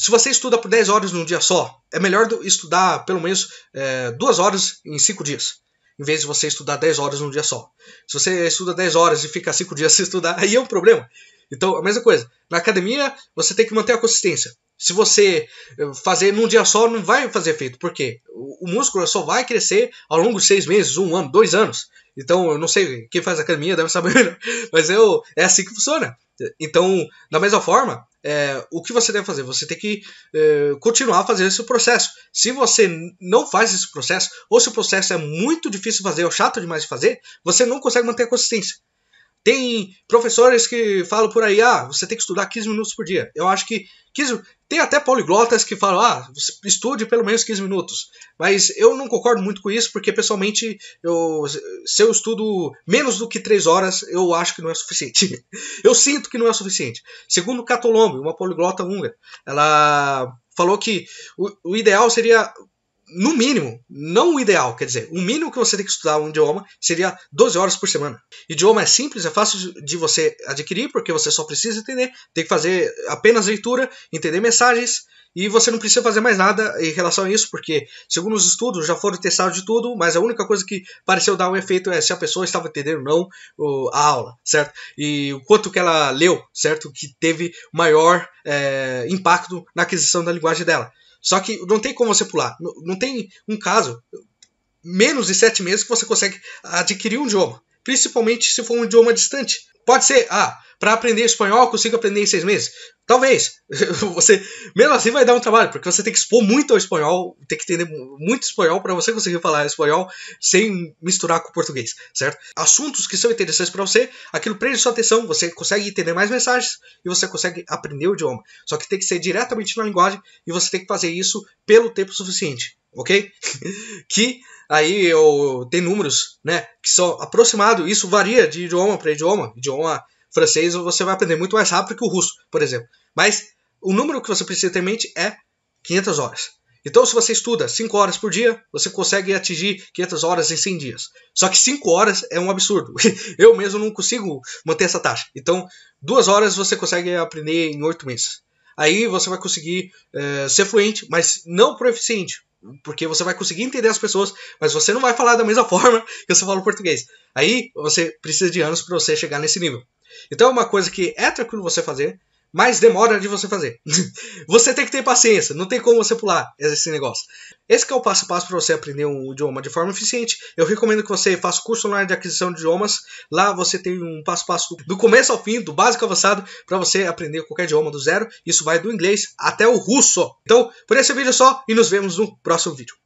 se você estuda por 10 horas num dia só, é melhor estudar pelo menos é, 2 horas em 5 dias, em vez de você estudar 10 horas num dia só. Se você estuda 10 horas e fica 5 dias sem estudar, aí é um problema. Então, a mesma coisa. Na academia, você tem que manter a consistência. Se você eh, fazer num dia só, não vai fazer efeito, porque o músculo só vai crescer ao longo de seis meses, um ano, dois anos. Então, eu não sei, quem faz academia deve saber, mas eu, é assim que funciona. Então, da mesma forma, é, o que você deve fazer? Você tem que é, continuar fazendo esse processo. Se você não faz esse processo, ou se o processo é muito difícil de fazer, ou chato demais de fazer, você não consegue manter a consistência. Tem professores que falam por aí, ah, você tem que estudar 15 minutos por dia. Eu acho que 15, tem até poliglotas que falam, ah, estude pelo menos 15 minutos. Mas eu não concordo muito com isso, porque pessoalmente, eu, se eu estudo menos do que 3 horas, eu acho que não é suficiente. eu sinto que não é suficiente. Segundo Catolombo, uma poliglota húngara, ela falou que o, o ideal seria no mínimo, não o ideal, quer dizer, o mínimo que você tem que estudar um idioma seria 12 horas por semana. Idioma é simples, é fácil de você adquirir, porque você só precisa entender, tem que fazer apenas leitura, entender mensagens, e você não precisa fazer mais nada em relação a isso, porque, segundo os estudos, já foram testados de tudo, mas a única coisa que pareceu dar um efeito é se a pessoa estava entendendo ou não a aula, certo? E o quanto que ela leu, certo? Que teve maior é, impacto na aquisição da linguagem dela. Só que não tem como você pular. Não, não tem um caso, menos de sete meses, que você consegue adquirir um idioma. Principalmente se for um idioma distante. Pode ser, ah, para aprender espanhol, consigo aprender em seis meses. Talvez. Você, mesmo assim, vai dar um trabalho, porque você tem que expor muito ao espanhol, tem que entender muito espanhol para você conseguir falar espanhol sem misturar com o português, certo? Assuntos que são interessantes para você, aquilo prende sua atenção, você consegue entender mais mensagens e você consegue aprender o idioma. Só que tem que ser diretamente na linguagem e você tem que fazer isso pelo tempo suficiente, ok? que aí eu, tem números, né, que são aproximados, isso varia de idioma para idioma, idioma francês você vai aprender muito mais rápido que o russo, por exemplo. Mas o número que você precisa ter em mente é 500 horas. Então, se você estuda 5 horas por dia, você consegue atingir 500 horas em 100 dias. Só que 5 horas é um absurdo. Eu mesmo não consigo manter essa taxa. Então, 2 horas você consegue aprender em 8 meses. Aí você vai conseguir é, ser fluente, mas não proficiente. Porque você vai conseguir entender as pessoas, mas você não vai falar da mesma forma que você fala o português. Aí você precisa de anos para você chegar nesse nível. Então é uma coisa que é tranquilo você fazer, mas demora de você fazer. você tem que ter paciência, não tem como você pular esse negócio. Esse é o passo a passo para você aprender um idioma de forma eficiente. Eu recomendo que você faça curso online de aquisição de idiomas. Lá você tem um passo a passo do começo ao fim, do básico avançado, para você aprender qualquer idioma do zero. Isso vai do inglês até o russo. Então, por esse vídeo é só e nos vemos no próximo vídeo.